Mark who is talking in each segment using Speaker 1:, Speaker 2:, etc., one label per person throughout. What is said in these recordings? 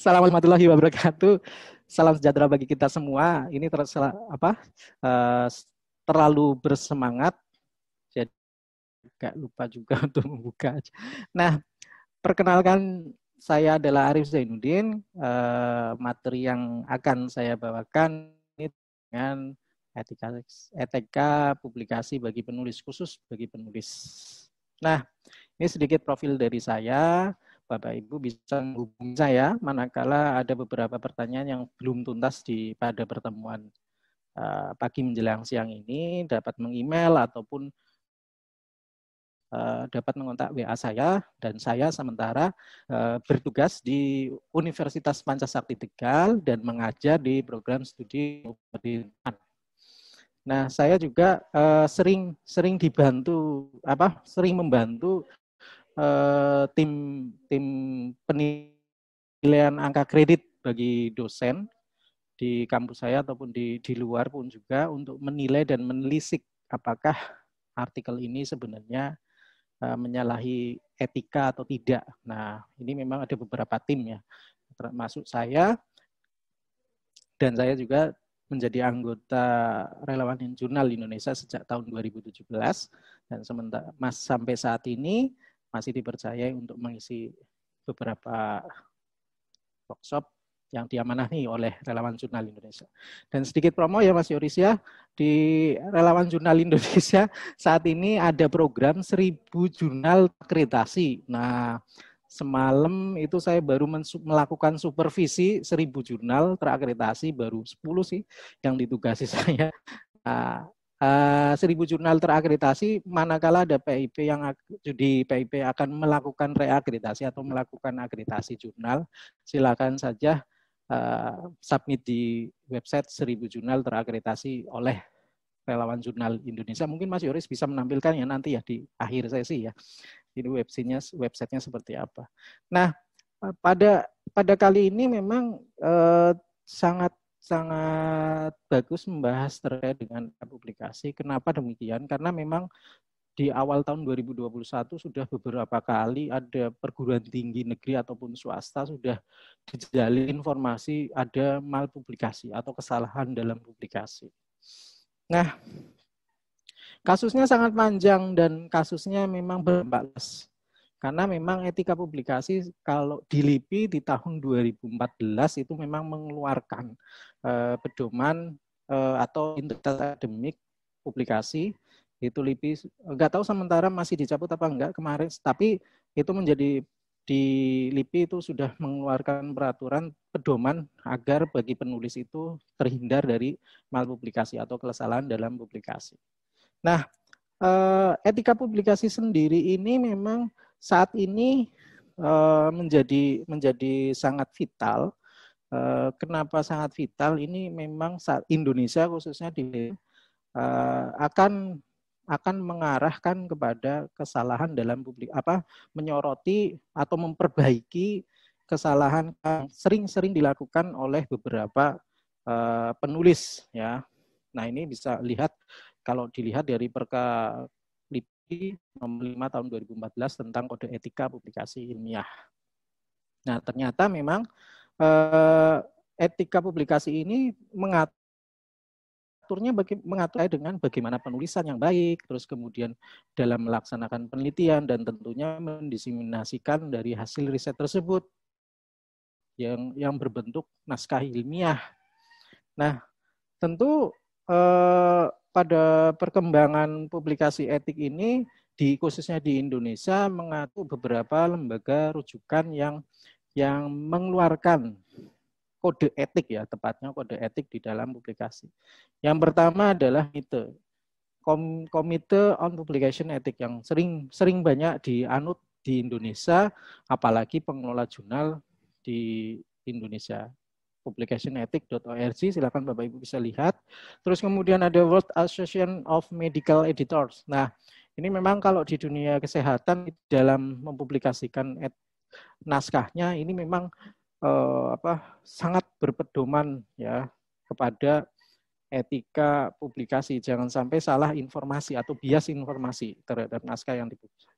Speaker 1: Assalamualaikum warahmatullahi wabarakatuh. Salam sejahtera bagi kita semua. Ini ter, apa, uh, terlalu bersemangat. Jadi gak lupa juga untuk membuka. Nah, perkenalkan saya adalah Arif Zainuddin. Uh, materi yang akan saya bawakan ini dengan etika, etika publikasi bagi penulis khusus bagi penulis. Nah, ini sedikit profil dari saya. Bapak Ibu bisa menghubungi saya manakala ada beberapa pertanyaan yang belum tuntas di pada pertemuan uh, pagi menjelang siang ini dapat mengemail ataupun uh, dapat mengontak WA saya dan saya sementara uh, bertugas di Universitas Pancasakti Tegal dan mengajar di program studi pemerintahan. Nah, saya juga uh, sering sering dibantu apa sering membantu tim tim penilaian angka kredit bagi dosen di kampus saya ataupun di, di luar pun juga untuk menilai dan menelisik apakah artikel ini sebenarnya uh, menyalahi etika atau tidak. Nah, ini memang ada beberapa tim ya, termasuk saya dan saya juga menjadi anggota relawan jurnal Indonesia sejak tahun 2017 dan sementara mas sampai saat ini masih dipercayai untuk mengisi beberapa workshop yang diamanahi oleh relawan jurnal Indonesia. Dan sedikit promo ya Mas Yoris ya, di relawan jurnal Indonesia saat ini ada program 1000 jurnal akreditasi. Nah, semalam itu saya baru melakukan supervisi 1000 jurnal terakreditasi baru 10 sih yang ditugasi saya. Nah, Eh, seribu jurnal terakreditasi manakala ada PIP yang di PIP akan melakukan reakreditasi atau melakukan akreditasi jurnal silakan saja eh, submit di website Seribu jurnal terakreditasi oleh relawan jurnal Indonesia mungkin Mas Yoris bisa menampilkan ya nanti ya di akhir sesi ya ini websitenya websitenya seperti apa nah pada pada kali ini memang eh, sangat sangat bagus membahas terkait dengan publikasi. Kenapa demikian? Karena memang di awal tahun 2021 sudah beberapa kali ada perguruan tinggi negeri ataupun swasta sudah dijalin informasi ada mal publikasi atau kesalahan dalam publikasi. Nah, kasusnya sangat panjang dan kasusnya memang berbalas karena memang etika publikasi kalau di LIPI di tahun 2014 itu memang mengeluarkan uh, pedoman uh, atau integritas akademik publikasi itu LIPI Gak tahu sementara masih dicabut apa enggak kemarin tapi itu menjadi di LIPI itu sudah mengeluarkan peraturan pedoman agar bagi penulis itu terhindar dari mal publikasi atau kesalahan dalam publikasi. Nah, eh, etika publikasi sendiri ini memang saat ini eh, menjadi menjadi sangat vital. Eh, kenapa sangat vital? Ini memang saat Indonesia khususnya di eh, akan akan mengarahkan kepada kesalahan dalam publik apa menyoroti atau memperbaiki kesalahan yang sering-sering dilakukan oleh beberapa penulis ya. Nah, ini bisa lihat kalau dilihat dari perka nomor 5 tahun 2014 tentang kode etika publikasi ilmiah. Nah, ternyata memang eh, etika publikasi ini mengaturnya bagi, dengan bagaimana penulisan yang baik, terus kemudian dalam melaksanakan penelitian dan tentunya mendiseminasikan dari hasil riset tersebut yang yang berbentuk naskah ilmiah. Nah, tentu Eh, pada perkembangan publikasi etik ini di khususnya di Indonesia mengatur beberapa lembaga rujukan yang yang mengeluarkan kode etik ya tepatnya kode etik di dalam publikasi. Yang pertama adalah itu Komite on Publication etik yang sering sering banyak dianut di Indonesia apalagi pengelola jurnal di Indonesia publicationethic.org. Silakan Bapak Ibu bisa lihat. Terus kemudian ada World Association of Medical Editors. Nah, ini memang kalau di dunia kesehatan dalam mempublikasikan et, naskahnya ini memang eh, apa sangat berpedoman ya kepada etika publikasi. Jangan sampai salah informasi atau bias informasi terhadap naskah yang dipublikasikan.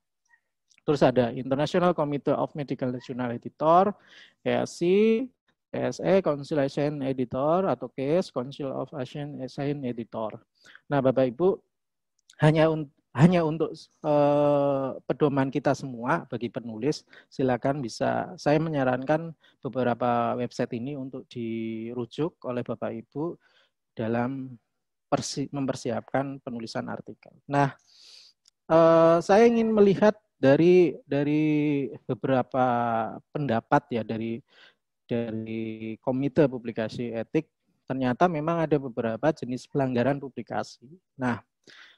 Speaker 1: Terus ada International Committee of Medical Journal Editor, EAC, Council Asian Editor atau CASE Council of Asian Asian Editor. Nah, Bapak Ibu, hanya un hanya untuk uh, pedoman kita semua bagi penulis, silakan bisa saya menyarankan beberapa website ini untuk dirujuk oleh Bapak Ibu dalam persi mempersiapkan penulisan artikel. Nah, uh, saya ingin melihat dari dari beberapa pendapat ya dari dari Komite Publikasi Etik ternyata memang ada beberapa jenis pelanggaran publikasi. Nah,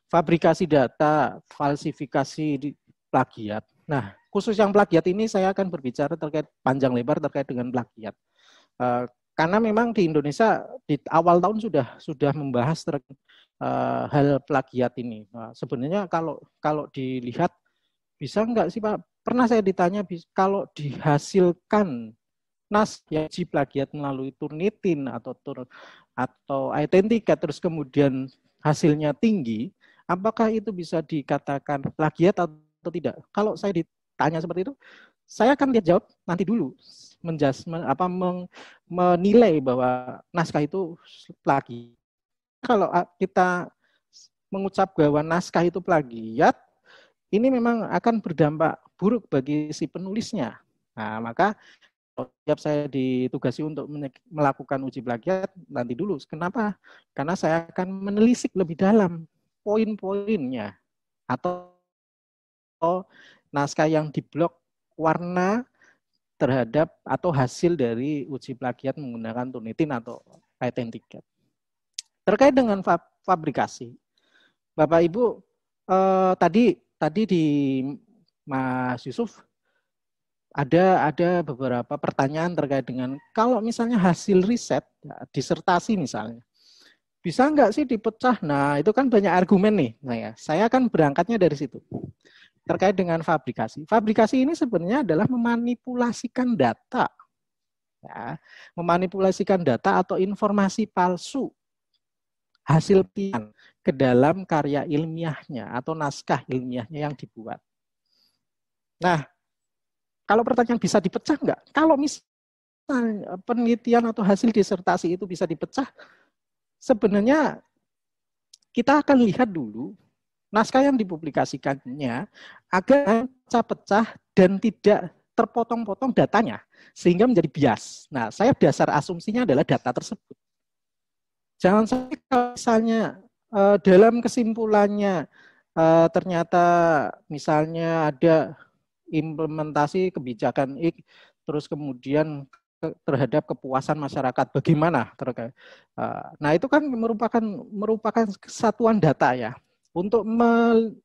Speaker 1: fabrikasi data, falsifikasi plagiat. Nah, khusus yang plagiat ini saya akan berbicara terkait panjang lebar terkait dengan plagiat. Eh, karena memang di Indonesia di awal tahun sudah sudah membahas terkait eh, hal plagiat ini. Nah, sebenarnya kalau kalau dilihat bisa enggak sih Pak? Pernah saya ditanya kalau dihasilkan nas ya uji plagiat melalui Turnitin atau tur, atau identika terus kemudian hasilnya tinggi, apakah itu bisa dikatakan plagiat atau tidak? Kalau saya ditanya seperti itu, saya akan lihat jawab nanti dulu menjas men, apa meng, menilai bahwa naskah itu plagiat. Kalau kita mengucap bahwa naskah itu plagiat, ini memang akan berdampak buruk bagi si penulisnya. Nah, maka setiap saya ditugasi untuk melakukan uji plagiat nanti dulu. Kenapa? Karena saya akan menelisik lebih dalam poin-poinnya atau naskah yang diblok warna terhadap atau hasil dari uji plagiat menggunakan tunitin atau patent tiket. Terkait dengan fa fabrikasi, Bapak Ibu eh, tadi tadi di Mas Yusuf ada ada beberapa pertanyaan terkait dengan kalau misalnya hasil riset ya, disertasi misalnya bisa nggak sih dipecah? Nah itu kan banyak argumen nih. Nah ya, saya akan berangkatnya dari situ terkait dengan fabrikasi. Fabrikasi ini sebenarnya adalah memanipulasikan data, ya, memanipulasikan data atau informasi palsu hasil pian ke dalam karya ilmiahnya atau naskah ilmiahnya yang dibuat. Nah, kalau pertanyaan bisa dipecah enggak? Kalau misalnya eh, penelitian atau hasil disertasi itu bisa dipecah, sebenarnya kita akan lihat dulu naskah yang dipublikasikannya agar pecah-pecah dan tidak terpotong-potong datanya sehingga menjadi bias. Nah, saya dasar asumsinya adalah data tersebut. Jangan sampai kalau misalnya eh, dalam kesimpulannya eh, ternyata misalnya ada implementasi kebijakan ik terus kemudian terhadap kepuasan masyarakat bagaimana terkait eh, nah itu kan merupakan merupakan kesatuan data ya untuk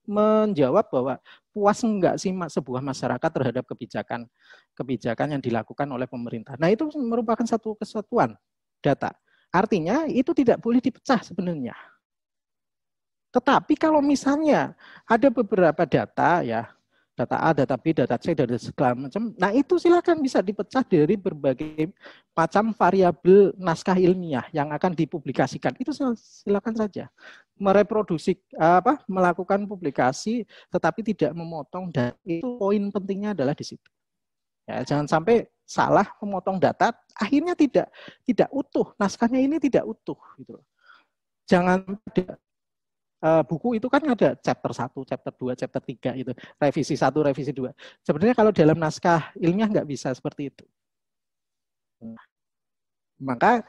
Speaker 1: menjawab bahwa puas enggak sih sebuah masyarakat terhadap kebijakan kebijakan yang dilakukan oleh pemerintah. Nah, itu merupakan satu kesatuan data. Artinya itu tidak boleh dipecah sebenarnya. Tetapi kalau misalnya ada beberapa data ya data A, data B, data C, data segala macam. Nah itu silakan bisa dipecah dari berbagai macam variabel naskah ilmiah yang akan dipublikasikan. Itu silakan saja mereproduksi apa melakukan publikasi tetapi tidak memotong dan itu poin pentingnya adalah di situ. Ya, jangan sampai salah memotong data akhirnya tidak tidak utuh naskahnya ini tidak utuh gitu Jangan uh, buku itu kan ada chapter 1, chapter 2, chapter 3 itu, revisi 1, revisi 2. Sebenarnya kalau dalam naskah ilmiah nggak bisa seperti itu. Maka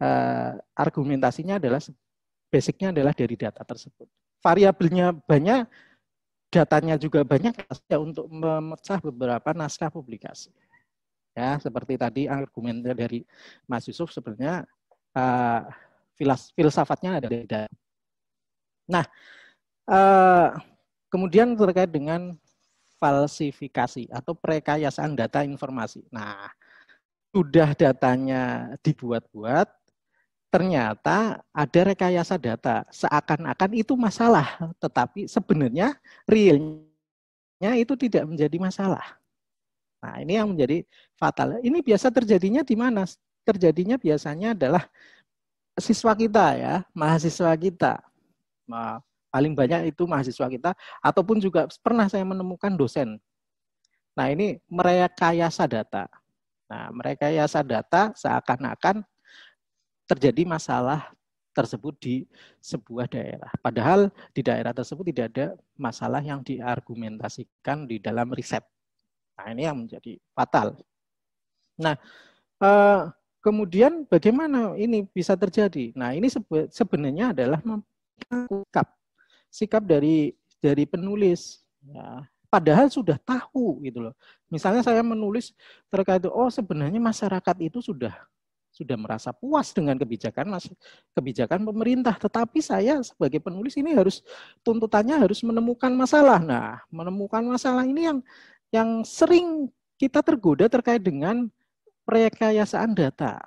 Speaker 1: uh, argumentasinya adalah basicnya adalah dari data tersebut. Variabelnya banyak, datanya juga banyak ya untuk memecah beberapa naskah publikasi. Ya, seperti tadi argumen dari Mas Yusuf sebenarnya uh, filsafatnya ada dari data Nah, eh, kemudian terkait dengan falsifikasi atau perekayasaan data informasi. Nah, sudah datanya dibuat-buat, ternyata ada rekayasa data. Seakan-akan itu masalah, tetapi sebenarnya realnya itu tidak menjadi masalah. Nah, ini yang menjadi fatal. Ini biasa terjadinya di mana? Terjadinya biasanya adalah siswa kita ya, mahasiswa kita paling banyak itu mahasiswa kita ataupun juga pernah saya menemukan dosen. Nah, ini merekayasa data. Nah, merekayasa data seakan-akan terjadi masalah tersebut di sebuah daerah. Padahal di daerah tersebut tidak ada masalah yang diargumentasikan di dalam riset. Nah, ini yang menjadi fatal. Nah, eh, kemudian bagaimana ini bisa terjadi? Nah, ini sebenarnya adalah sikap sikap dari dari penulis ya padahal sudah tahu gitu loh misalnya saya menulis terkait oh sebenarnya masyarakat itu sudah sudah merasa puas dengan kebijakan kebijakan pemerintah tetapi saya sebagai penulis ini harus tuntutannya harus menemukan masalah nah menemukan masalah ini yang yang sering kita tergoda terkait dengan perekayasaan data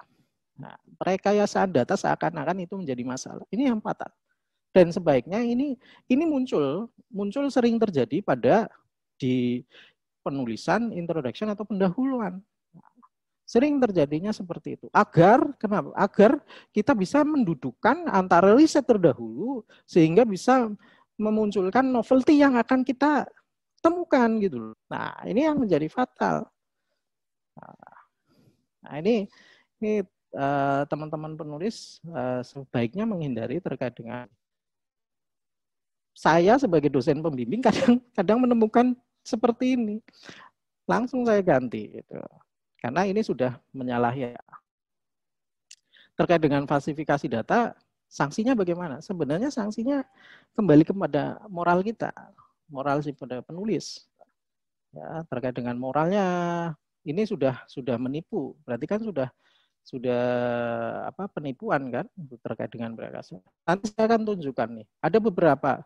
Speaker 1: nah, perekayasaan data seakan-akan itu menjadi masalah ini yang patah dan sebaiknya ini ini muncul muncul sering terjadi pada di penulisan introduction atau pendahuluan sering terjadinya seperti itu agar kenapa agar kita bisa mendudukan antara riset terdahulu sehingga bisa memunculkan novelty yang akan kita temukan gitu nah ini yang menjadi fatal nah ini ini eh, teman-teman penulis eh, sebaiknya menghindari terkait dengan saya sebagai dosen pembimbing kadang kadang menemukan seperti ini. Langsung saya ganti gitu. Karena ini sudah menyalahi ya. terkait dengan falsifikasi data, sanksinya bagaimana? Sebenarnya sanksinya kembali kepada moral kita, moral sih pada penulis. Ya, terkait dengan moralnya ini sudah sudah menipu. Berarti kan sudah sudah apa penipuan kan terkait dengan berkas. Nanti saya akan tunjukkan nih. Ada beberapa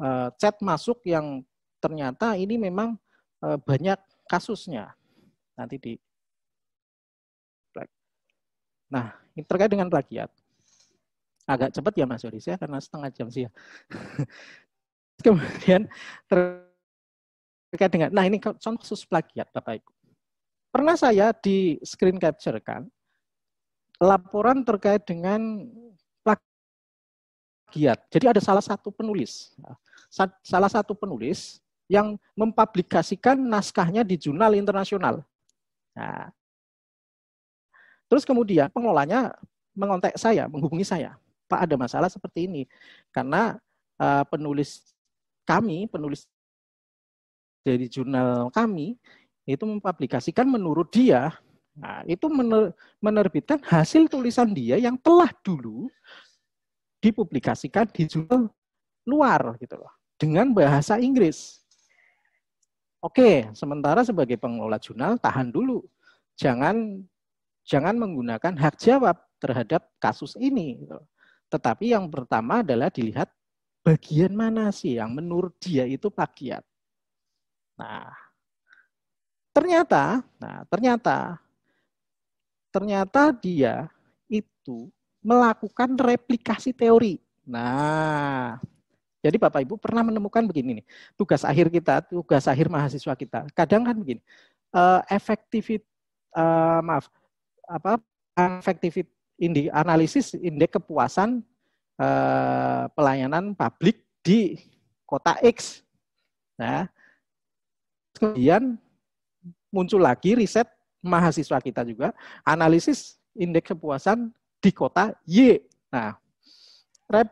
Speaker 1: uh, chat masuk yang ternyata ini memang uh, banyak kasusnya. Nanti di Nah, ini terkait dengan plagiat. Agak cepat ya Mas Yoris ya, karena setengah jam sih ya. Kemudian terkait dengan, nah ini contoh kasus plagiat Bapak Ibu. Pernah saya di screen capture kan, laporan terkait dengan plagiat. Jadi ada salah satu penulis salah satu penulis yang mempublikasikan naskahnya di jurnal internasional. Nah, terus kemudian pengelolanya mengontak saya, menghubungi saya. Pak ada masalah seperti ini. Karena uh, penulis kami, penulis dari jurnal kami, itu mempublikasikan menurut dia Nah, itu menerbitkan hasil tulisan dia yang telah dulu dipublikasikan di jurnal luar gitu loh dengan bahasa Inggris. Oke, sementara sebagai pengelola jurnal tahan dulu. Jangan jangan menggunakan hak jawab terhadap kasus ini. Tetapi yang pertama adalah dilihat bagian mana sih yang menurut dia itu plagiat. Nah, ternyata, nah ternyata ternyata dia itu melakukan replikasi teori. Nah, jadi Bapak Ibu pernah menemukan begini nih, tugas akhir kita, tugas akhir mahasiswa kita. Kadang kan begini, uh, eh, efektivitas uh, eh, maaf apa efektivitas indi, analisis indeks kepuasan uh, pelayanan publik di kota X. Nah, kemudian muncul lagi riset mahasiswa kita juga analisis indeks kepuasan di kota Y. Nah, rep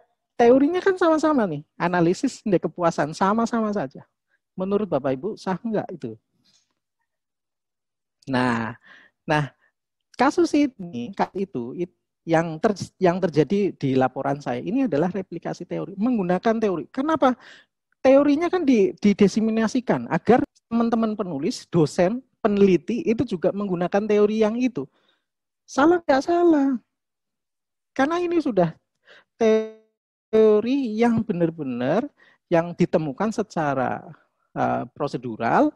Speaker 1: teorinya kan sama-sama nih. Analisis indeks kepuasan sama-sama saja. Menurut Bapak Ibu sah enggak itu? Nah, nah kasus ini itu yang ter, yang terjadi di laporan saya ini adalah replikasi teori menggunakan teori. Kenapa? Teorinya kan didesiminasikan agar teman-teman penulis, dosen, peneliti itu juga menggunakan teori yang itu. Salah nggak salah? Karena ini sudah teori teori yang benar-benar yang ditemukan secara uh, prosedural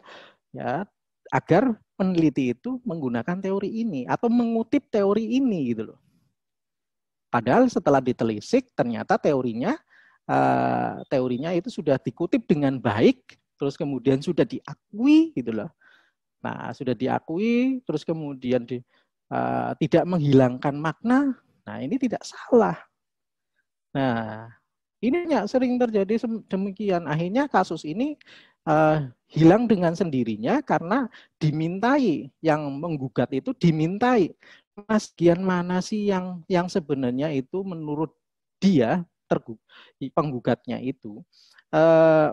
Speaker 1: ya agar peneliti itu menggunakan teori ini atau mengutip teori ini gitu loh. Padahal setelah ditelisik ternyata teorinya uh, teorinya itu sudah dikutip dengan baik terus kemudian sudah diakui gitu loh. Nah, sudah diakui terus kemudian di, uh, tidak menghilangkan makna. Nah, ini tidak salah Nah, ini sering terjadi demikian. Akhirnya kasus ini uh, hilang dengan sendirinya karena dimintai yang menggugat itu dimintai. Mas kian mana sih yang yang sebenarnya itu menurut dia tergugat penggugatnya itu uh,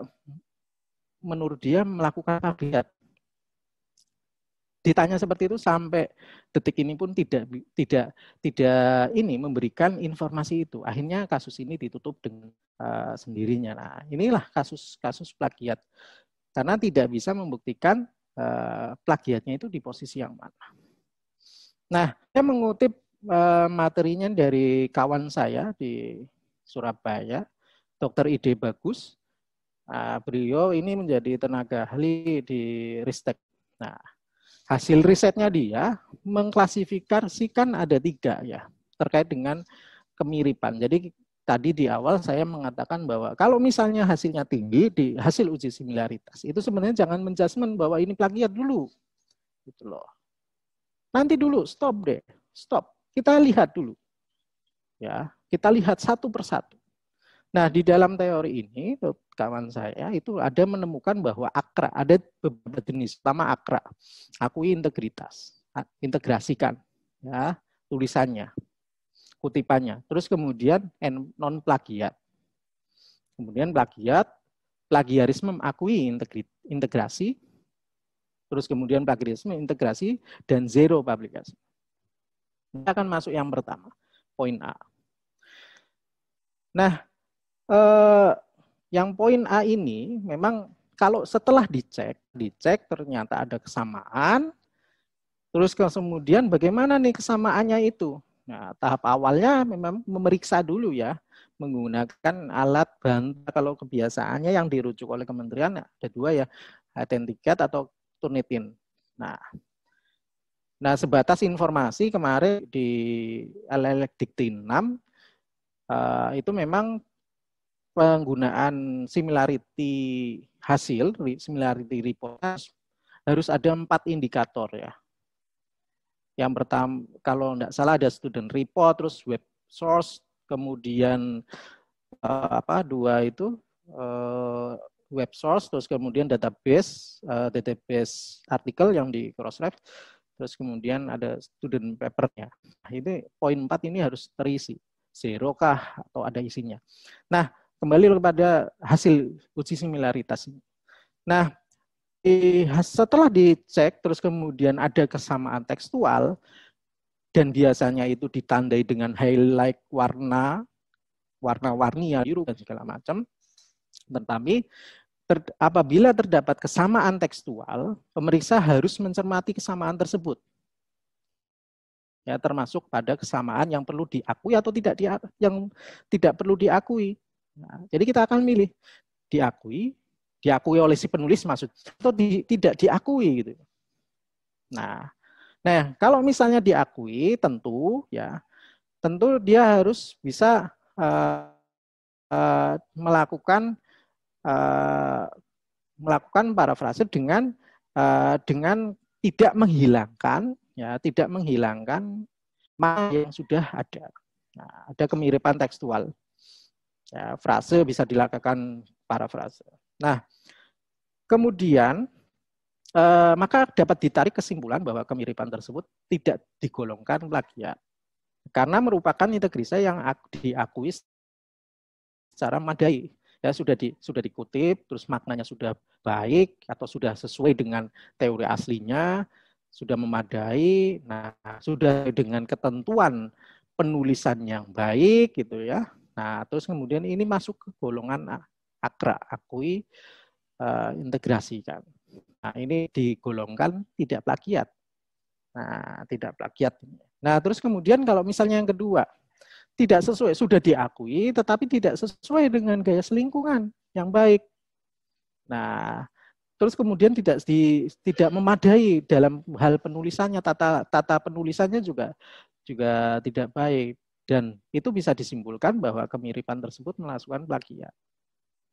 Speaker 1: menurut dia melakukan pabrikat ditanya seperti itu sampai detik ini pun tidak tidak tidak ini memberikan informasi itu. Akhirnya kasus ini ditutup dengan uh, sendirinya. Nah, inilah kasus-kasus plagiat karena tidak bisa membuktikan uh, plagiatnya itu di posisi yang mana. Nah, saya mengutip uh, materinya dari kawan saya di Surabaya, Dokter Ide Bagus. Uh, beliau ini menjadi tenaga ahli di Ristek. Nah, Hasil risetnya dia mengklasifikasikan ada tiga ya terkait dengan kemiripan. Jadi tadi di awal saya mengatakan bahwa kalau misalnya hasilnya tinggi di hasil uji similaritas itu sebenarnya jangan menjudgment bahwa ini plagiat dulu gitu loh nanti dulu stop deh stop kita lihat dulu ya kita lihat satu persatu Nah, di dalam teori ini, kawan saya itu ada menemukan bahwa akra, ada beberapa jenis, pertama akra, akui integritas, integrasikan ya tulisannya, kutipannya. Terus kemudian non plagiat. Kemudian plagiat, plagiarisme akui integrasi, terus kemudian plagiarisme integrasi dan zero publikasi. Kita akan masuk yang pertama, poin A. Nah, eh, yang poin A ini memang kalau setelah dicek, dicek ternyata ada kesamaan, terus kemudian bagaimana nih kesamaannya itu? Nah, tahap awalnya memang memeriksa dulu ya, menggunakan alat bantah kalau kebiasaannya yang dirujuk oleh kementerian ya, ada dua ya, HTN atau Turnitin. Nah, nah sebatas informasi kemarin di LLDikti 6 eh, itu memang penggunaan similarity hasil, similarity report harus ada empat indikator ya. Yang pertama, kalau tidak salah ada student report, terus web source, kemudian eh, apa dua itu eh, web source, terus kemudian database, eh, database artikel yang di Crossref, terus kemudian ada student papernya. Nah, ini poin empat ini harus terisi, zero kah atau ada isinya. Nah, kembali kepada hasil uji similaritas Nah, setelah dicek terus kemudian ada kesamaan tekstual dan biasanya itu ditandai dengan highlight warna warna-warni ya biru dan segala macam. Tetapi ter, apabila terdapat kesamaan tekstual, pemeriksa harus mencermati kesamaan tersebut. Ya, termasuk pada kesamaan yang perlu diakui atau tidak di, yang tidak perlu diakui. Nah, jadi kita akan milih diakui, diakui oleh si penulis maksud atau di, tidak diakui gitu. Nah, nah kalau misalnya diakui tentu ya tentu dia harus bisa uh, uh, melakukan uh, melakukan parafrase dengan uh, dengan tidak menghilangkan ya tidak menghilangkan makna yang sudah ada. Nah, ada kemiripan tekstual. Ya, frase bisa dilakukan parafrase. Nah, kemudian eh, maka dapat ditarik kesimpulan bahwa kemiripan tersebut tidak digolongkan plagiat ya. karena merupakan integrisa yang diakui secara madai ya sudah di sudah dikutip terus maknanya sudah baik atau sudah sesuai dengan teori aslinya sudah memadai nah sudah dengan ketentuan penulisan yang baik gitu ya Nah, terus kemudian ini masuk ke golongan akra, akui uh, integrasi kan. Nah, ini digolongkan tidak plagiat. Nah, tidak plagiat. Nah, terus kemudian kalau misalnya yang kedua, tidak sesuai sudah diakui tetapi tidak sesuai dengan gaya selingkungan yang baik. Nah, terus kemudian tidak di, tidak memadai dalam hal penulisannya tata tata penulisannya juga juga tidak baik. Dan itu bisa disimpulkan bahwa kemiripan tersebut melakukan plagiat.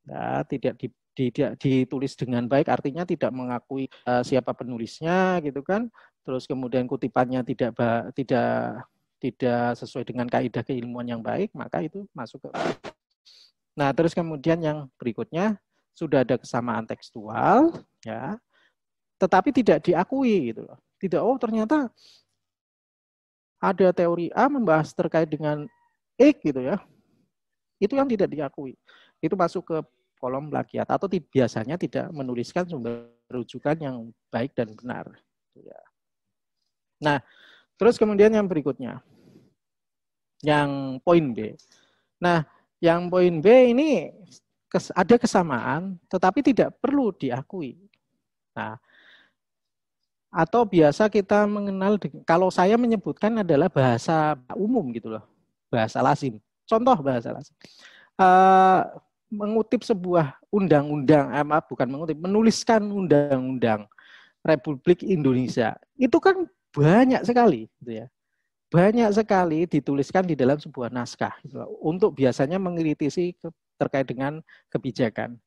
Speaker 1: Nah, tidak di, tidak ditulis dengan baik, artinya tidak mengakui uh, siapa penulisnya, gitu kan. Terus kemudian kutipannya tidak tidak tidak sesuai dengan kaidah keilmuan yang baik, maka itu masuk ke. Nah, terus kemudian yang berikutnya sudah ada kesamaan tekstual, ya, tetapi tidak diakui gitu loh. Tidak, oh ternyata ada teori A membahas terkait dengan E gitu ya. Itu yang tidak diakui. Itu masuk ke kolom plagiat atau biasanya tidak menuliskan sumber rujukan yang baik dan benar. Ya. Nah, terus kemudian yang berikutnya, yang poin B. Nah, yang poin B ini ada kesamaan, tetapi tidak perlu diakui. Nah, atau biasa kita mengenal kalau saya menyebutkan adalah bahasa umum gitu loh bahasa lazim contoh bahasa lazim uh, eh, mengutip sebuah undang-undang eh, maaf bukan mengutip menuliskan undang-undang Republik Indonesia itu kan banyak sekali gitu ya banyak sekali dituliskan di dalam sebuah naskah gitu loh, untuk biasanya mengkritisi terkait dengan kebijakan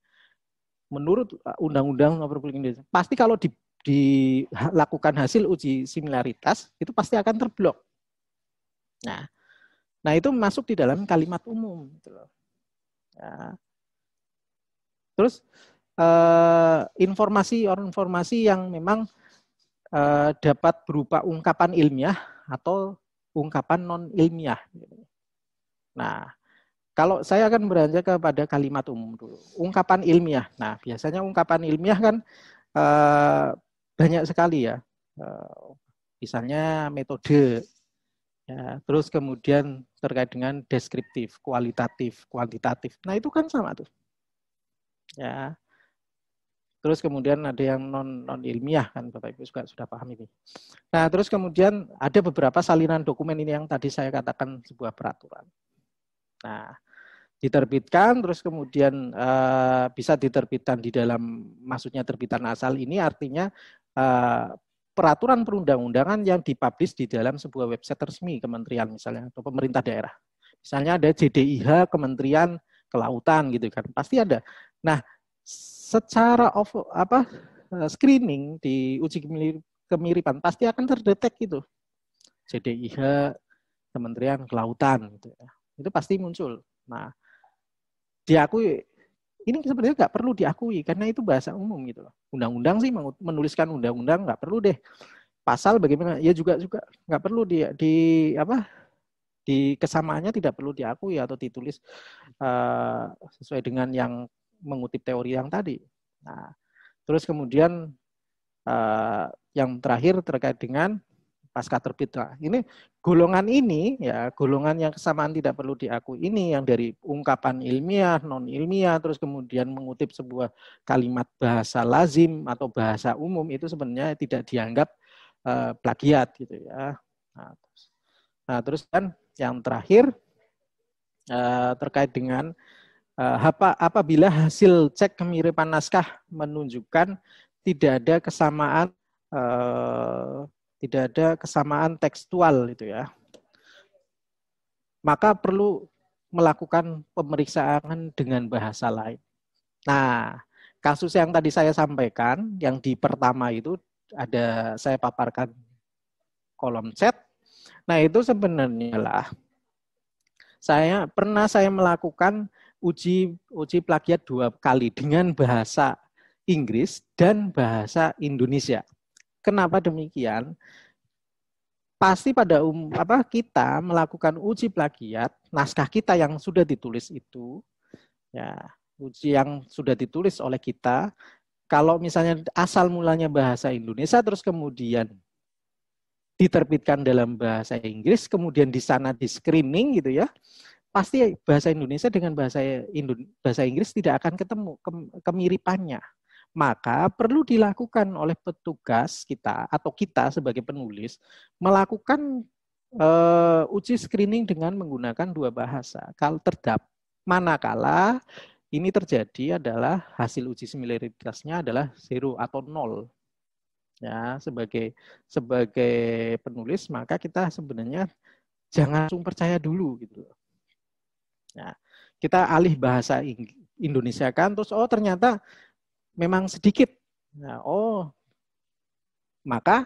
Speaker 1: menurut eh, undang-undang Republik Indonesia pasti kalau di dilakukan hasil uji similaritas itu pasti akan terblok. Nah, nah itu masuk di dalam kalimat umum. Gitu loh. Ya. Terus eh, informasi or informasi yang memang eh, dapat berupa ungkapan ilmiah atau ungkapan non ilmiah. Nah, kalau saya akan beranjak kepada kalimat umum dulu, ungkapan ilmiah. Nah, biasanya ungkapan ilmiah kan eh, banyak sekali ya. Eh, misalnya metode, ya, terus kemudian terkait dengan deskriptif, kualitatif, kuantitatif. Nah itu kan sama tuh. Ya, Terus kemudian ada yang non non ilmiah kan Bapak Ibu juga sudah paham ini. Nah, terus kemudian ada beberapa salinan dokumen ini yang tadi saya katakan sebuah peraturan. Nah, diterbitkan terus kemudian uh, bisa diterbitkan di dalam maksudnya terbitan asal ini artinya Eh, peraturan perundang-undangan yang dipublish di dalam sebuah website resmi kementerian misalnya atau pemerintah daerah. Misalnya ada JDIH Kementerian Kelautan gitu kan. Pasti ada. Nah, secara of, apa eh, screening di uji kemiripan pasti akan terdetek gitu. JDIH Kementerian Kelautan gitu ya. Itu pasti muncul. Nah, diakui ini sebenarnya nggak perlu diakui karena itu bahasa umum gitu loh. Undang-undang sih menuliskan undang-undang nggak perlu deh. Pasal bagaimana? Ya juga juga nggak perlu di di apa? Di kesamaannya tidak perlu diakui atau ditulis uh, sesuai dengan yang mengutip teori yang tadi. Nah, terus kemudian uh, yang terakhir terkait dengan pasca terbit. ini golongan ini ya golongan yang kesamaan tidak perlu diakui ini yang dari ungkapan ilmiah, non ilmiah, terus kemudian mengutip sebuah kalimat bahasa lazim atau bahasa umum itu sebenarnya tidak dianggap uh, plagiat gitu ya. Nah terus, nah, terus kan yang terakhir uh, terkait dengan uh, apa apabila hasil cek kemiripan naskah menunjukkan tidak ada kesamaan tidak ada kesamaan tekstual itu ya. Maka perlu melakukan pemeriksaan dengan bahasa lain. Nah, kasus yang tadi saya sampaikan, yang di pertama itu ada saya paparkan kolom chat. Nah, itu sebenarnya lah saya pernah saya melakukan uji uji plagiat dua kali dengan bahasa Inggris dan bahasa Indonesia. Kenapa demikian? Pasti pada um, apa kita melakukan uji plagiat naskah kita yang sudah ditulis itu ya uji yang sudah ditulis oleh kita kalau misalnya asal mulanya bahasa Indonesia terus kemudian diterbitkan dalam bahasa Inggris kemudian di sana di screening gitu ya pasti bahasa Indonesia dengan bahasa Indo bahasa Inggris tidak akan ketemu kemiripannya maka perlu dilakukan oleh petugas kita atau kita sebagai penulis melakukan uh, uji screening dengan menggunakan dua bahasa. Kalau terdapat manakala ini terjadi adalah hasil uji similaritasnya adalah zero atau nol. Ya, sebagai sebagai penulis maka kita sebenarnya jangan langsung percaya dulu gitu. Nah, kita alih bahasa Indonesia kan terus oh ternyata memang sedikit. Nah, oh, maka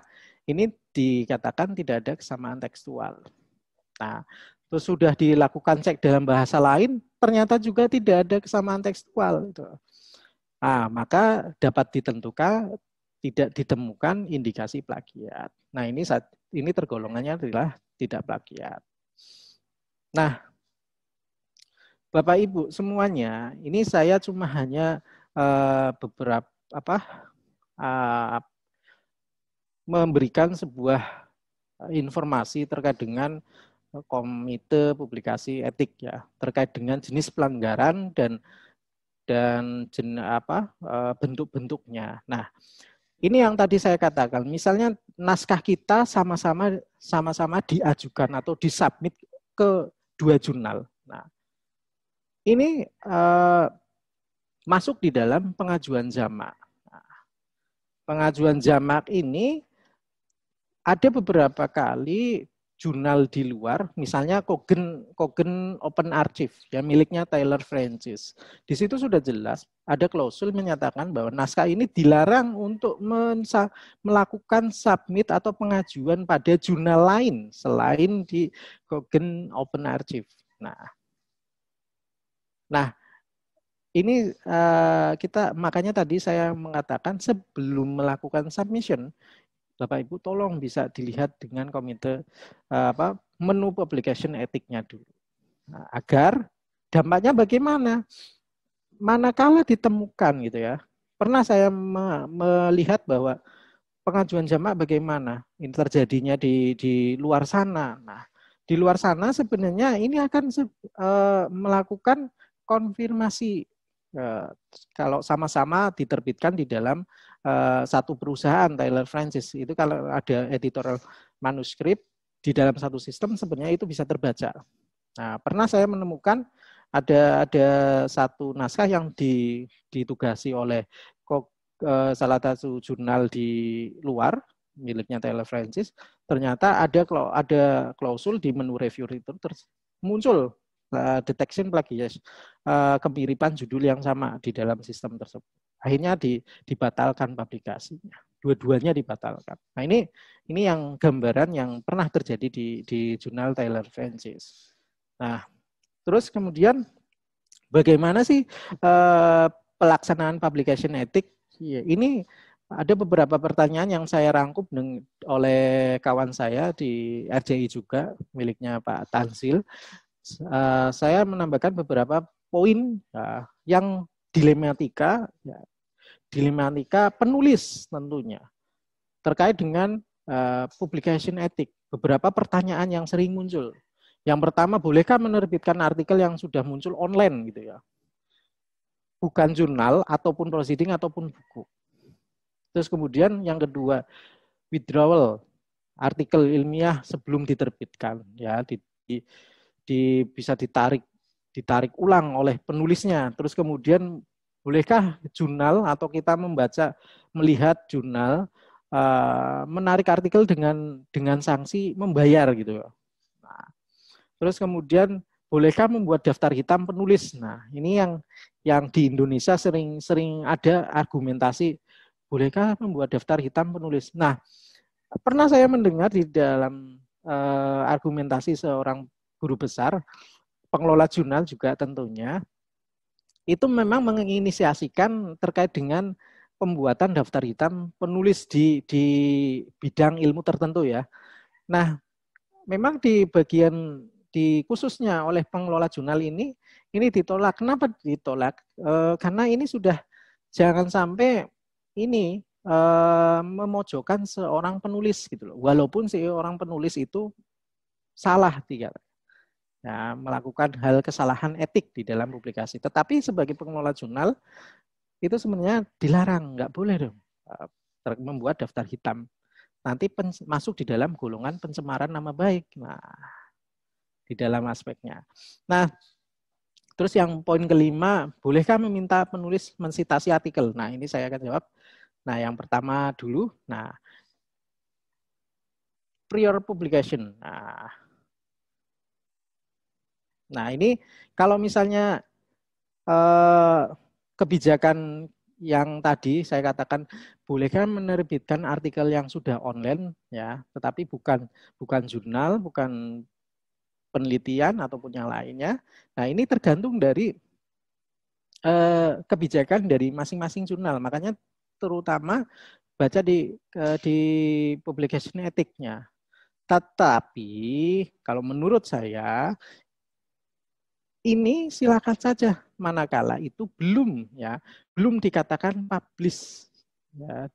Speaker 1: ini dikatakan tidak ada kesamaan tekstual. Nah, terus sudah dilakukan cek dalam bahasa lain, ternyata juga tidak ada kesamaan tekstual. Gitu. Nah, maka dapat ditentukan tidak ditemukan indikasi plagiat. Nah, ini saat ini tergolongannya adalah tidak plagiat. Nah, Bapak Ibu semuanya, ini saya cuma hanya Eh, beberapa apa uh, memberikan sebuah informasi terkait dengan komite publikasi etik ya terkait dengan jenis pelanggaran dan dan jen, apa eh, bentuk-bentuknya. Nah, ini yang tadi saya katakan. Misalnya naskah kita sama-sama sama-sama diajukan atau disubmit ke dua jurnal. Nah, ini uh, masuk di dalam pengajuan jamak. pengajuan jamak ini ada beberapa kali jurnal di luar, misalnya Kogen Kogen Open Archive ya miliknya Taylor Francis. Di situ sudah jelas ada klausul menyatakan bahwa naskah ini dilarang untuk melakukan submit atau pengajuan pada jurnal lain selain di Kogen Open Archive. Nah, nah ini uh, kita makanya tadi saya mengatakan sebelum melakukan submission Bapak Ibu tolong bisa dilihat dengan komite uh, apa menu publication etiknya dulu. Nah, agar dampaknya bagaimana? Manakala ditemukan gitu ya. Pernah saya me melihat bahwa pengajuan jamaah bagaimana ini terjadinya di di luar sana. Nah, di luar sana sebenarnya ini akan uh, melakukan konfirmasi Eh, kalau sama-sama diterbitkan di dalam eh, satu perusahaan Taylor Francis itu kalau ada editorial manuskrip di dalam satu sistem sebenarnya itu bisa terbaca. Nah, pernah saya menemukan ada ada satu naskah yang di, ditugasi oleh eh, salah satu jurnal di luar miliknya Taylor Francis. Ternyata ada ada klausul di menu review itu muncul uh, eh, detection plagias uh, eh, kemiripan judul yang sama di dalam sistem tersebut. Akhirnya di, dibatalkan publikasinya. Dua-duanya dibatalkan. Nah ini ini yang gambaran yang pernah terjadi di di jurnal Taylor Francis. Nah terus kemudian bagaimana sih uh, pelaksanaan publication etik? Iya, ini ada beberapa pertanyaan yang saya rangkum oleh kawan saya di RJI juga miliknya Pak Tansil uh, saya menambahkan beberapa poin uh, yang dilematika, ya, dilematika penulis tentunya terkait dengan uh, publication etik. Beberapa pertanyaan yang sering muncul. Yang pertama, bolehkah menerbitkan artikel yang sudah muncul online gitu ya? Bukan jurnal ataupun proceeding ataupun buku. Terus kemudian yang kedua, withdrawal artikel ilmiah sebelum diterbitkan ya di, di di, bisa ditarik ditarik ulang oleh penulisnya. Terus kemudian bolehkah jurnal atau kita membaca melihat jurnal uh, menarik artikel dengan dengan sanksi membayar gitu. Nah, terus kemudian bolehkah membuat daftar hitam penulis? Nah, ini yang yang di Indonesia sering-sering ada argumentasi bolehkah membuat daftar hitam penulis. Nah, pernah saya mendengar di dalam uh, argumentasi seorang guru besar, pengelola jurnal juga tentunya, itu memang menginisiasikan terkait dengan pembuatan daftar hitam penulis di di bidang ilmu tertentu ya. Nah, memang di bagian di khususnya oleh pengelola jurnal ini ini ditolak. Kenapa ditolak? E, karena ini sudah jangan sampai ini e, memojokkan seorang penulis gitu loh. Walaupun si orang penulis itu salah tiga ya, melakukan hal kesalahan etik di dalam publikasi. Tetapi sebagai pengelola jurnal itu sebenarnya dilarang, nggak boleh dong eh, membuat daftar hitam. Nanti masuk di dalam golongan pencemaran nama baik. Nah, di dalam aspeknya. Nah, terus yang poin kelima, bolehkah meminta penulis mensitasi artikel? Nah, ini saya akan jawab. Nah, yang pertama dulu, nah prior publication. Nah, Nah ini kalau misalnya eh, kebijakan yang tadi saya katakan bolehkan menerbitkan artikel yang sudah online ya, tetapi bukan bukan jurnal, bukan penelitian ataupun yang lainnya. Nah ini tergantung dari eh, kebijakan dari masing-masing jurnal. Makanya terutama baca di eh, di publication etiknya. Tetapi kalau menurut saya ini silakan saja manakala itu belum ya belum dikatakan publish ya,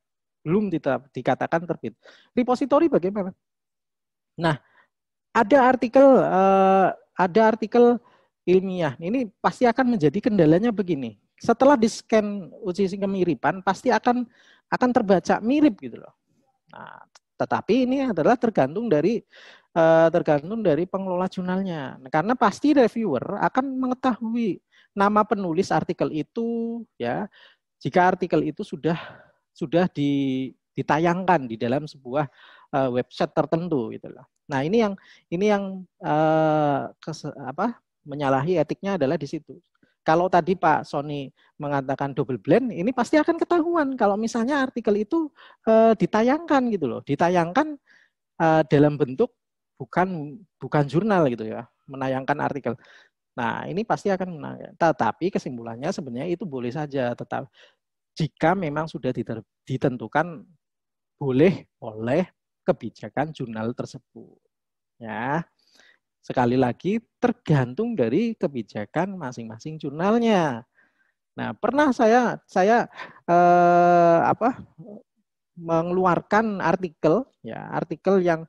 Speaker 1: belum dikatakan terbit repositori bagaimana nah ada artikel eh, ada artikel ilmiah ini pasti akan menjadi kendalanya begini setelah di scan uji kemiripan pasti akan akan terbaca mirip gitu loh nah tetapi ini adalah tergantung dari eh, tergantung dari pengelola jurnalnya. Karena pasti reviewer akan mengetahui nama penulis artikel itu ya. Jika artikel itu sudah sudah ditayangkan di dalam sebuah eh, website tertentu itulah. Nah, ini yang ini yang eh, apa menyalahi etiknya adalah di situ. Kalau tadi Pak Sony mengatakan double blend, ini pasti akan ketahuan kalau misalnya artikel itu e, ditayangkan gitu loh, ditayangkan e, dalam bentuk bukan bukan jurnal gitu ya, menayangkan artikel. Nah, ini pasti akan menang. Tetapi kesimpulannya sebenarnya itu boleh saja tetap jika memang sudah ditentukan boleh oleh kebijakan jurnal tersebut. Ya. Sekali lagi tergantung dari kebijakan masing-masing jurnalnya. Nah, pernah saya saya eh, apa mengeluarkan artikel ya, artikel yang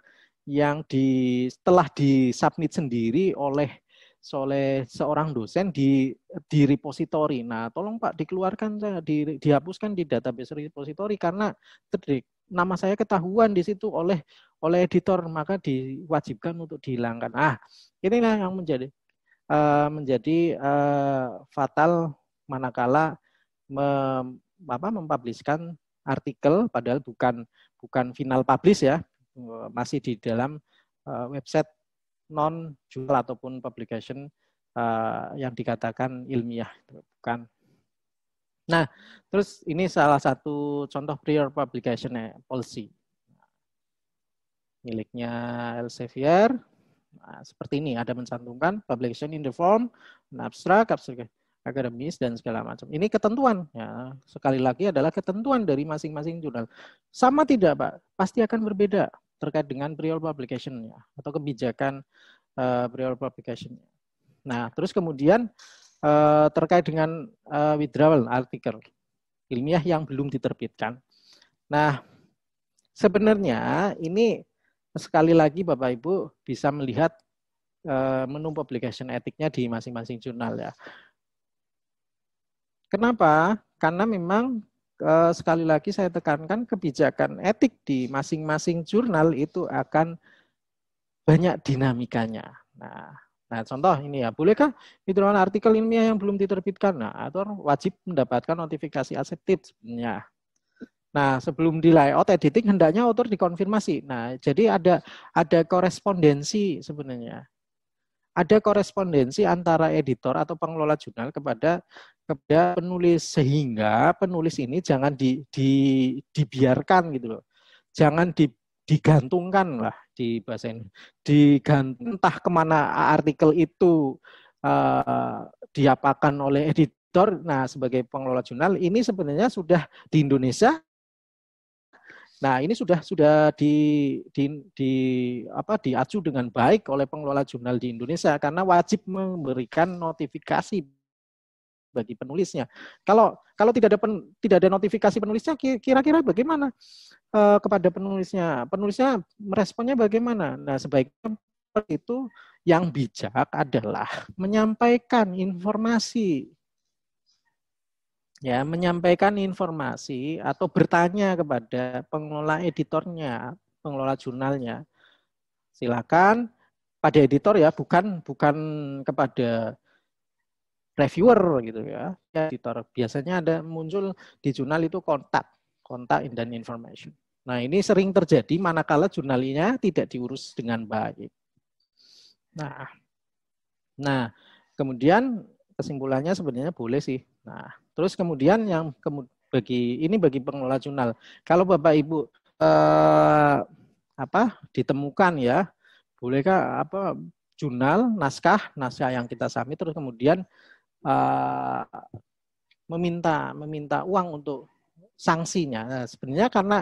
Speaker 1: yang di setelah disubmit sendiri oleh oleh seorang dosen di di repository. Nah, tolong Pak dikeluarkan saya di, dihapuskan di database repository karena terdek, nama saya ketahuan di situ oleh oleh editor maka diwajibkan untuk dihilangkan. Ah, inilah yang menjadi uh, menjadi uh, fatal manakala mem, apa, mempublishkan artikel padahal bukan bukan final publish ya, eh, masih di dalam uh, website non jual ataupun publication uh, yang dikatakan ilmiah, bukan Nah, terus ini salah satu contoh prior publication policy miliknya Elsevier. Nah, seperti ini ada mencantumkan publication in the form abstrak, abstrak akademis dan segala macam. Ini ketentuan ya. Sekali lagi adalah ketentuan dari masing-masing jurnal. Sama tidak, Pak? Pasti akan berbeda terkait dengan prior publication ya atau kebijakan uh, eh, prior publication. Nah, terus kemudian Eh, terkait dengan uh, withdrawal artikel ilmiah yang belum diterbitkan. Nah, sebenarnya ini sekali lagi Bapak Ibu bisa melihat uh, menu publication etiknya di masing-masing jurnal ya. Kenapa? Karena memang uh, sekali lagi saya tekankan kebijakan etik di masing-masing jurnal itu akan banyak dinamikanya. Nah, Nah, contoh ini ya, bolehkah diterbitkan artikel ilmiah yang belum diterbitkan? Nah, atau wajib mendapatkan notifikasi accepted sebenarnya. Nah, sebelum di layout editing hendaknya author dikonfirmasi. Nah, jadi ada ada korespondensi sebenarnya. Ada korespondensi antara editor atau pengelola jurnal kepada kepada penulis sehingga penulis ini jangan di, di dibiarkan gitu loh. Jangan di, digantungkan lah di bahasa ini diganti entah kemana artikel itu uh, diapakan oleh editor. Nah, sebagai pengelola jurnal ini sebenarnya sudah di Indonesia. Nah, ini sudah sudah di, di, di apa diacu dengan baik oleh pengelola jurnal di Indonesia karena wajib memberikan notifikasi bagi penulisnya. Kalau kalau tidak ada pen, tidak ada notifikasi penulisnya, kira-kira bagaimana e, kepada penulisnya? Penulisnya meresponnya bagaimana? Nah, sebaiknya itu yang bijak adalah menyampaikan informasi ya menyampaikan informasi atau bertanya kepada pengelola editornya, pengelola jurnalnya. Silakan pada editor ya, bukan bukan kepada reviewer gitu ya, editor. Biasanya ada muncul di jurnal itu kontak, kontak dan information. Nah ini sering terjadi manakala jurnalnya tidak diurus dengan baik. Nah, nah kemudian kesimpulannya sebenarnya boleh sih. Nah terus kemudian yang kemud bagi ini bagi pengelola jurnal. Kalau bapak ibu eh, apa ditemukan ya, bolehkah apa jurnal naskah naskah yang kita sami terus kemudian uh, meminta meminta uang untuk sanksinya. Nah, sebenarnya karena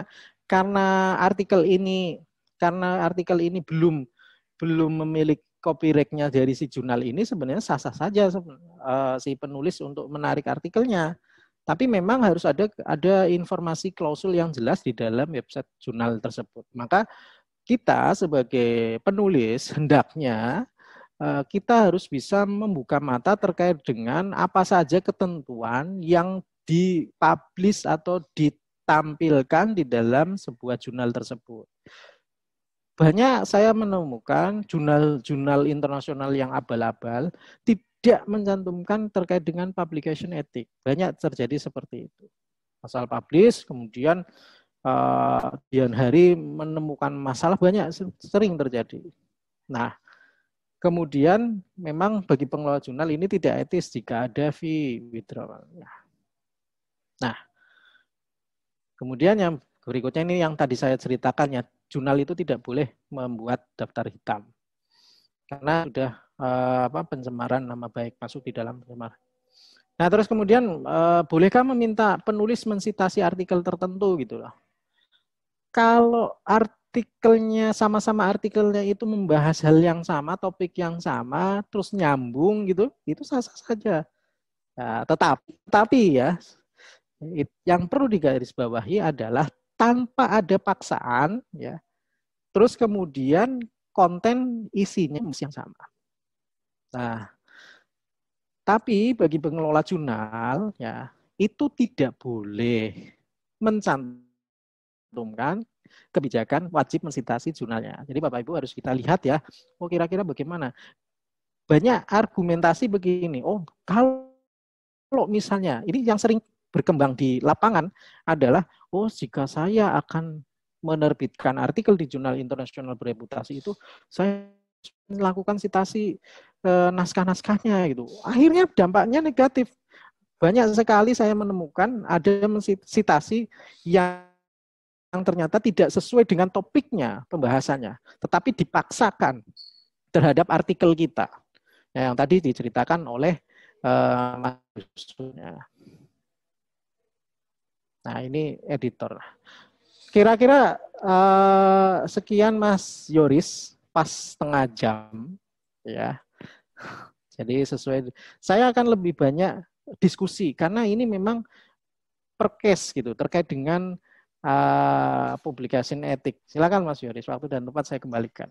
Speaker 1: karena artikel ini karena artikel ini belum belum memiliki copyrightnya dari si jurnal ini sebenarnya sah-sah saja uh, si penulis untuk menarik artikelnya. Tapi memang harus ada ada informasi klausul yang jelas di dalam website jurnal tersebut. Maka kita sebagai penulis hendaknya Eh, kita harus bisa membuka mata terkait dengan apa saja ketentuan yang dipublish atau ditampilkan di dalam sebuah jurnal tersebut. Banyak saya menemukan jurnal-jurnal internasional yang abal-abal tidak mencantumkan terkait dengan publication etik. Banyak terjadi seperti itu. Pasal publish, kemudian uh, Dian Hari menemukan masalah banyak sering terjadi. Nah, Kemudian memang bagi pengelola jurnal ini tidak etis jika ada fee withdrawal. Ya. Nah, kemudian yang berikutnya ini yang tadi saya ceritakan ya, jurnal itu tidak boleh membuat daftar hitam. Karena sudah eh, apa pencemaran nama baik masuk di dalam pencemaran. Nah, terus kemudian eh, bolehkah meminta penulis mensitasi artikel tertentu gitu loh. Kalau art artikelnya sama-sama artikelnya itu membahas hal yang sama, topik yang sama, terus nyambung gitu, itu sah-sah saja. Nah, tetapi, tetapi ya, yang perlu digarisbawahi adalah tanpa ada paksaan, ya. Terus kemudian konten isinya mesti yang sama. Nah, tapi bagi pengelola jurnal, ya itu tidak boleh mencantumkan kebijakan wajib mensitasi jurnalnya. Jadi Bapak Ibu harus kita lihat ya, oh kira-kira bagaimana. Banyak argumentasi begini, oh kalau, misalnya, ini yang sering berkembang di lapangan adalah, oh jika saya akan menerbitkan artikel di jurnal internasional bereputasi itu, saya melakukan sitasi eh, naskah-naskahnya gitu. Akhirnya dampaknya negatif. Banyak sekali saya menemukan ada mensitasi yang yang ternyata tidak sesuai dengan topiknya pembahasannya, tetapi dipaksakan terhadap artikel kita ya, yang tadi diceritakan oleh uh, Mas Nah ini editor. Kira-kira eh, sekian Mas Yoris pas setengah jam ya. Jadi sesuai saya akan lebih banyak diskusi karena ini memang perkes gitu terkait dengan uh, publikasi etik. Silakan Mas Yoris, waktu dan tempat saya kembalikan.